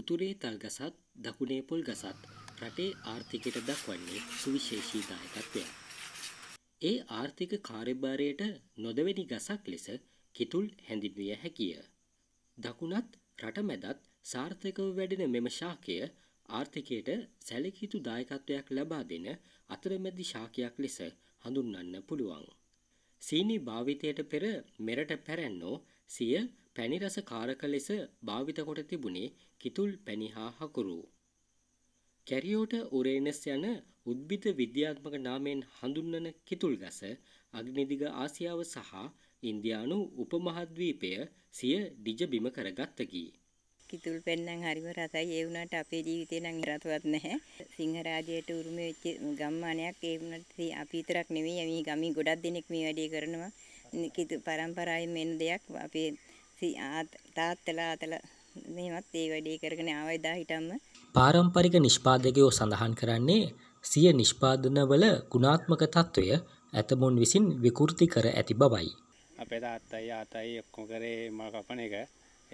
උතුරේ තල් ගසත් දකුණේ පොල් ගසත් රටේ ආර්ථිකයට දක්වන්නේ සුවිශේෂී දායකත්වයක්. ඒ ආර්ථික කාර්යභාරයට නොදවැනි ගසක් ලෙස කිතුල් හැඳින්විය හැකිය. දකුණත් රටමැදත් සාර්ථකව වැඩෙන මෙම ශාකය ආර්ථිකයට සැලකිතු දායකත්වයක් ලබා දෙන අතරමැදි ශාකයක් ලෙස හඳුන්වන්න පුළුවන්. සීනි භාවිතයට පෙර මෙරට පැරැන්නෝ සිය පැණි රස කාරක ලෙස භාවිත කොට තිබුණේ කිතුල් පැණි හා හකුරු. කැරියෝට උරේනස් යන උද්භිද විද්‍යාත්මක නාමයෙන් හඳුන්වන කිතුල් ගස අග්නිදිග ආසියාව සහ ඉන්දියානු උපමහද්වීපය සිය ඩිජ බිම කරගත්තකි. කිතුල් පෙන්නම් හරිම රසයි ඒ වුණාට අපේ ජීවිතේ නම් රසවත් නැහැ. සිංහරාජයට උරුම වෙච්ච ගම්මානයක් ඒ වුණාට අපි විතරක් නෙමෙයි මේ ගමේ ගොඩක් දෙනෙක් මේ වැඩේ කරනවා. කිතු පරම්පරාවෙන් මෙන්න දෙයක් අපේ තාත්තලාතල මේවත් ඒ වැඩේ කරගෙන ආවයිදා හිටම්ම පාරම්පරික නිෂ්පාදකයෝ සඳහන් කරන්නේ සිය නිෂ්පාදනවල ගුණාත්මක තත්ත්වය ඇතමුන් විසින් විකෘති කර ඇති බවයි. අපේ තාත්තයි ආතයි ඔක්කො කරේ මා කපන එක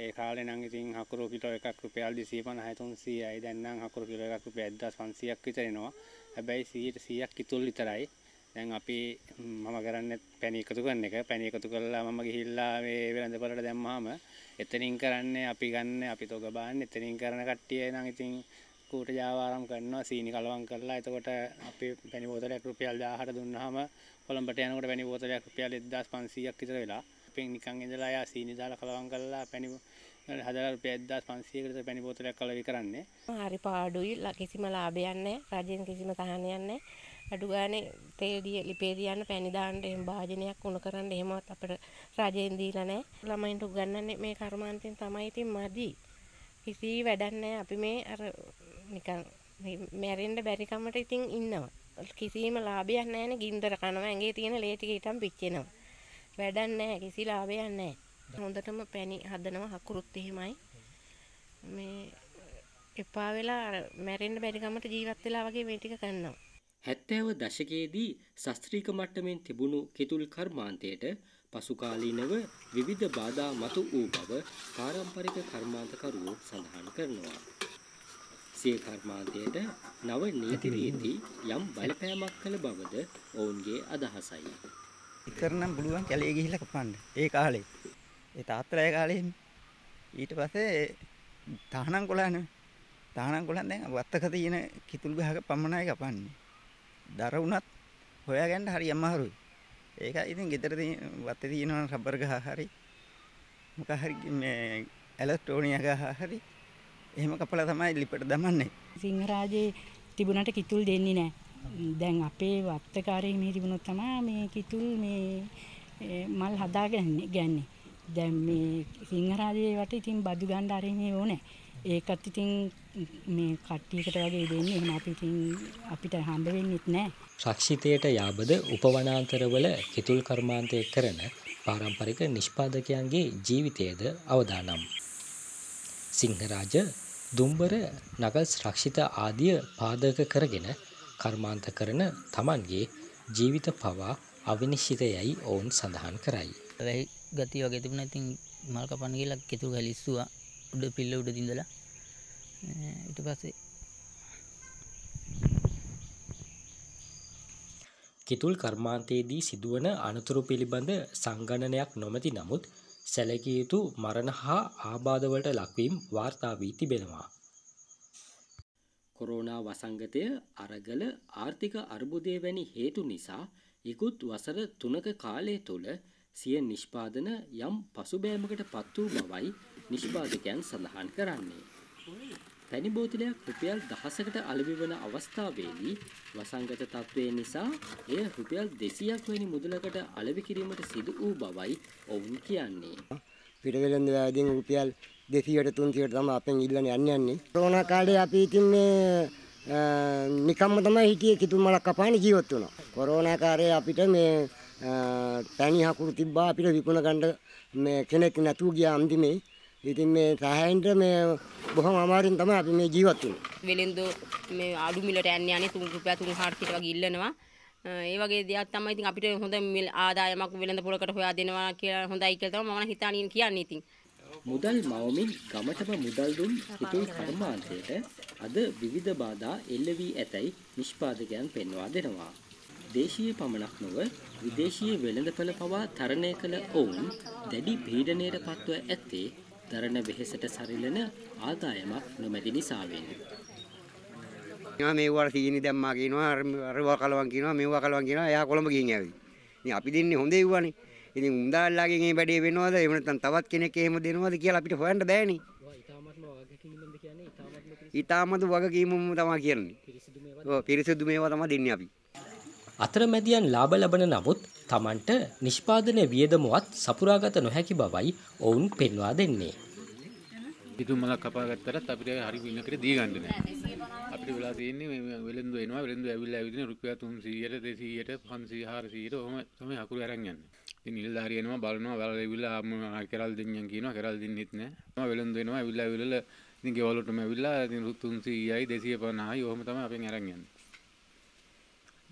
ඒ කාලේ නම් ඉතින් හකුරු කිලෝ එකක් රුපියල් 250 300යි දැන් නම් හකුරු කිලෝ එකක් රුපියල් 1500ක් විතර එනවා. හැබැයි 100ට 100ක් ඉතුල් විතරයි. දැන් අපි මම කරන්නේ පැණි එකතු කරන එක පැණි එකතු කරලා මම ගිහිල්ලා මේ වෙළඳපළට දැම්මහම එතනින් කරන්නේ අපි ගන්න අපි තොග බාන්නේ එතනින් කරන කට්ටිය නම් ඉතින් කූට ජාවාරම් කරනවා සීනි කලවම් කරලා එතකොට අපි පැණි බෝතලයක් රුපියල් 1000කට දුන්නාම කොළඹට යනකොට පැණි බෝතලයක් රුපියල් 1500ක් විතර වෙලා අපි නිකන් ඉඳලා යා සීනි දාලා කලවම් කරලා පැණි හදලා රුපියල් 1500කට විතර පැණි බෝතලයක් කලවි කරන්නේ හරි පාඩුයි කිසිම ලාභයක් නැහැ රජෙන් කිසිම තහනයක් නැහැ අඩු ගානේ තේඩිය ලිපේ තියන්න පැණි දාන්න එහෙම භාජනයක් උණ කරන්න එහෙමවත් අපිට රජෙන් දීලා නැහැ ළමයින්ට උගන්වන්නේ මේ කර්මාන්තෙන් තමයි ඉතින් මදි කිසි වැඩක් නැහැ අපි මේ අර නිකන් මැරෙන්න බැරිකමට ඉතින් ඉන්නවා කිසිම ලාභයක් නැහැනේ ගින්දර කනවා ඇඟේ තියෙන ලේ ටික ඊටම පිච්චෙනවා වැඩක් නැහැ කිසි ලාභයක් නැහැ හොඳටම පැණි හදනවා හකුරුත් එහෙමයි මේ එපා වෙලා මැරෙන්න බැරි කමට ජීවත් වෙලා වගේ මේ ටික කරනවා 70ව දශකයේදී ශාස්ත්‍රීය මට්ටමින් තිබුණු කිතුල් කර්මාන්තයට පසුකාලීනව විවිධ බාධා මතු වූ බව පාරම්පරික කර්මාන්තකරුවෝ සඳහන් කරනවා. සිය කර්මාන්තයට නව නීති රීති යම් බලපෑමක් කළ බවද ඔවුන්ගේ අදහසයි. ඉතරනම් බුලුවන් කැලේ ගිහිල්ලා කපන්න. ඒ කාලේ. ඒ තාත්තලා ඒ කාලේ ඊට පස්සේ තහනම් කොළන්නේ. තහනම් කොළන් දැන් වත්තක තියෙන කිතුල් ගහක පමණයි කපන්නේ. දර උනත් හොයාගන්න හරි අමාරුයි. ඒක ඉතින් ගෙදර තියෙන වත්තේ තියෙන රබර් ගහ හරි මොක හරි මේ ඇලස්ටෝනියා ගහ හරි එහෙම කපලා තමයි ලිපට දමන්නේ. සිංහරාජේ තිබුණට කිතුල් දෙන්නේ නැහැ. දැන් අපේ වත්තකාරයේ මේ තිබුණොත් තමයි මේ කිතුල් මේ මල් හදාගන්නේ ගන්නේ. දැන් මේ සිංහරාජේ වට ඉතින් බදු ගන්න අරින්නේ ඕනේ. ඒකත් ඉතින් මේ කට්ටියකට වගේ දෙන්නේ එහෙම අපි ඉතින් අපිට හම්බ වෙන්නේත් නැහැ. රක්ෂිතයට යාබද උපවනාන්තරවල කිතුල් කර්මාන්තය කරන පාරම්පරික නිෂ්පාදකයන්ගේ ජීවිතයේද අවදානම්. සිංහරාජ දුම්බර නගල්ස් රක්ෂිත ආදිය පාදක කරගෙන කර්මාන්ත කරන තමන්ගේ ජීවිත පවා අවිනිශ්චිතයයි ඔවුන් සඳහන් කරයි. වැහි ගතිය වගේ තිබුණා ඉතින් මල් කපන්න ගිහලා කිතුල් ගලිස්සුවා. උඩ පිල්ල උඩ දිඳලා ඊට පස්සේ කිතුල් කර්මාන්තයේදී සිදුවන අනතුරු පිළිබඳ සංගණනයක් නොමැති නමුත් සැලකිය යුතු මරණ හා ආබාධවලට ලක්වීම් වාර්තා වී තිබෙනවා. කොරෝනා වසංගතය අරගල ආර්ථික අර්බුදය වැනි හේතු නිසා ඉකුත් වසර තුනක කාලය තුළ සිය නිෂ්පාදන යම් පසුබෑමකට පත් වූ බවයි නිෂ්පාදකයන් සඳහන් කරන්නේ. පැණි බෝතලයක් රුපියල් දහසකට අලෙවි වන අවස්ථාවේදී වසංගත තත්ත්වය නිසා එය රුපියල් 200ක් වැනි මුදලකට අලෙවි කිරීමට සිදු වූ බවයි ඔවුන් කියන්නේ. පිටවෙලෙන් වැදීන් රුපියල් 200ට 300ට තමයි අපෙන් ඉල්ලන යන්නේ යන්නේ. කොරෝනා කාලේ අපි ඉතින් මේ නිකම්ම තමයි හිටියේ කිතුම් මලක් කපාන ජීවත් වුණා. කොරෝනා කාලේ අපිට මේ පැණි හකුරු තිබ්බා අපිට විකුණ ගන්න මේ කෙනෙක් නැතුව ගියා අන්තිමේ. ඉතින් මේ සහයෙන්ට මේ බොහොම අමාරුවෙන් තමයි අපි මේ ජීවත් වෙන්නේ. වෙලෙන්දෝ මේ අඩු මිලට යන්නේ යන්නේ 3 රුපියල් 300 කට වගේ ඉල්ලනවා. ඒ වගේ දෙයක් තමයි ඉතින් අපිට හොඳ මිල ආදායමක් වෙළඳ පොලකට හොයා දෙනවා කියලා හොඳයි කියලා තමයි මම හිතානින් කියන්නේ ඉතින්. මුදල් මවමින් ගමටම මුදල් දුන් සිටුයි කර්මාන්තයට අද විවිධ බාධා එල්ල වී ඇතැයි නිෂ්පාදකයන් පෙන්වා දෙනවා. දේශීය පමණක් නොව විදේශීය වෙළඳපළ පවා තරණය කළ ඔවුන් දැඩි පීඩනයට පත්ව ඇත්තේ දරණ වෙහෙසට සරිලන ආදායමක් නොමැති නිසාවෙන්. මේවා සීනි දැම්මා කියනවා අරවා කලවන් කියනවා මේවා කලවන් කියනවා එයා කොළඹ ගිහින් ආවි. ඉතින් අපි දෙන්නේ හොඳ ඒවානේ. ඉතින් උන්දාල්ලාගෙන් මේ වැඩේ වෙනවද එහෙම නැත්නම් තවත් කෙනෙක් එහෙම දෙනවද කියලා අපිට හොයන්න බෑනේ. ඉතාමත් වගකීමම තමයි කියන්නේ. ඔව් පිරිසිදු මේවා තමයි දෙන්නේ අපි. අතරමැදියන් ලාභ ලබන නමුත් තමන්ට නිෂ්පාදනය වියදමුවත් සපුරාගත නොහැකි බවයි ඔවුන් පෙන්වා දෙන්නේ. ඉතුමලක් කපාගත්තට අපිට හරි වින්නකට දී ගන්න නෑ. අපිට වෙලා තියෙන්නේ වෙළඳු එනවා වෙළඳු ඇවිල්ලා ඇවිදින රුපියල් 300ට 200ට 500 400ට ඔහම තමයි අකුරු අරන් යන්නේ. ඉතින් නිලධාරි එනවා බලනවා බලලා ඇවිල්ලා ආ කරල් දෙන්නම් කියනවා කරල් දෙන්නෙත් නෑ. මම වෙළඳු එනවා ඇවිල්ලා ඇවිල්ලා ඉතින් ගෙවල් වලටම ඇවිල්ලා ඉතින් 300යි 250යි ඔහම තමයි අපෙන් අරන් යන්නේ.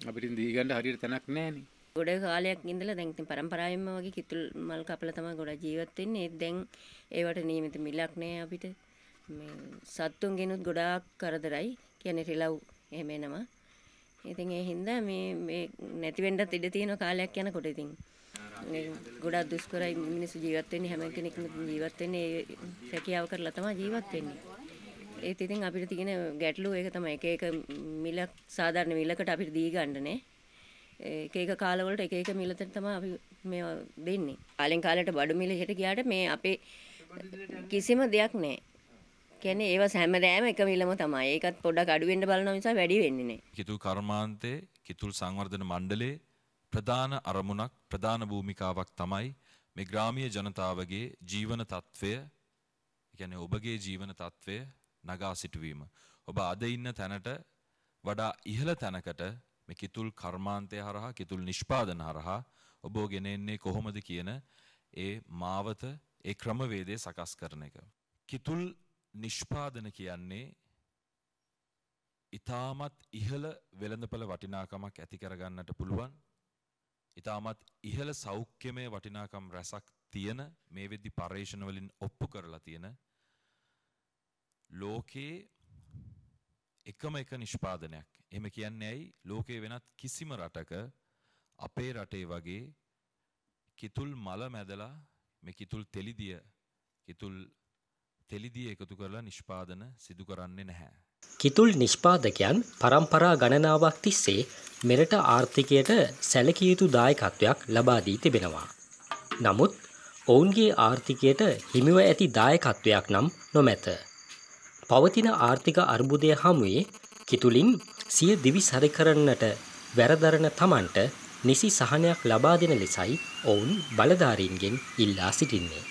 අපිට දීගන්න හරියට තැනක් නැහනේ. ගොඩ කාලයක් ඉඳලා දැන් ඉතින් પરම්පරාවෙන්ම වගේ කිතුල් මල් කපලා තමයි ගොඩ ජීවත් වෙන්නේ. දැන් ඒවට නියමිත මිලක් නැහැ අපිට. මේ සත්තුන්ගෙනුත් ගොඩාක් කරදරයි. කියන්නේ රිලව් එහෙම එනවා. ඉතින් ඒ හින්දා මේ මේ නැති වෙන්නත් ඉඩ තියෙන කාලයක් යනකොට ඉතින් ගොඩක් දුෂ්කරයි මිනිස්සු ජීවත් වෙන්නේ හැම කෙනෙක්ම ජීවත් වෙන්නේ ඒ රැකියාව කරලා තමයි ජීවත් වෙන්නේ. ඒත් ඉතින් අපිට තියෙන ගැටලුව ඒක තමයි එක එක මිල සාධාරණ මිලකට අපිට දී ගන්නනේ එක එක කාලවලට එක එක මිලට තමයි අපි මේවා දෙන්නේ කාලෙන් කාලයට බඩු මිල හෙට ගියාට මේ අපේ කිසිම දෙයක් නැහැ කියන්නේ ඒව හැමදාම එක මිලම තමයි. ඒකත් පොඩ්ඩක් අඩු වෙන්න බලන නිසා වැඩි වෙන්නේ නැහැ. කිතුල් කර්මාන්තයේ කිතුල් සංවර්ධන මණ්ඩලයේ ප්‍රධාන අරමුණක් ප්‍රධාන භූමිකාවක් තමයි මේ ග්‍රාමීය ජනතාවගේ ජීවන తත්වය, ඒ කියන්නේ ඔබගේ ජීවන తත්වය නගා සිටුවීම. ඔබ අද ඉන්න තැනට වඩා ඉහළ තැනකට මේ කිතුල් කර්මාන්තය හරහා කිතුල් නිෂ්පාදන හරහා ඔබ ගෙනෙන්නේ කොහොමද කියන ඒ මාවත ඒ ක්‍රමවේදය සකස් කරන එක. කිතුල් නිෂ්පාදන කියන්නේ ඉතාමත් ඉහළ වෙළඳපළ වටිනාකමක් ඇති කරගන්නට පුළුවන් ඉතාමත් ඉහළ සෞඛ්‍යමය වටිනාකම් රැසක් තියෙන මේ වෙද්දි පර්යේෂණ වලින් ඔප්පු කරලා තියෙන ලෝකේ එකම එක නිෂ්පාදනයක්. එහෙම කියන්නේ ඇයි? ලෝකේ වෙනත් කිසිම රටක අපේ රටේ වගේ කිතුල් මල මැදලා මේ කිතුල් තෙලිදිය කිතුල් තෙලිදිය එකතු කරලා නිෂ්පාදන සිදු කරන්නේ නැහැ. කිතුල් නිෂ්පාදකයන් පරම්පරා ගණනාවක් තිස්සේ මෙරට ආර්ථිකයට සැලකිය යුතු දායකත්වයක් ලබා දී තිබෙනවා. නමුත් ඔවුන්ගේ ආර්ථිකයට හිමිව ඇති දායකත්වයක් නම් නොමැත. පවතින ආර්ථික අර්බුදය හමුවේ කිතුලින් සිය දිවි සරිකරන්නට වැරදරන තමන්ට නිසි සහනයක් ලබා දෙන ලෙසයි ඔවුන් බලධාරීන්ගෙන් ඉල්ලා සිටින්නේ.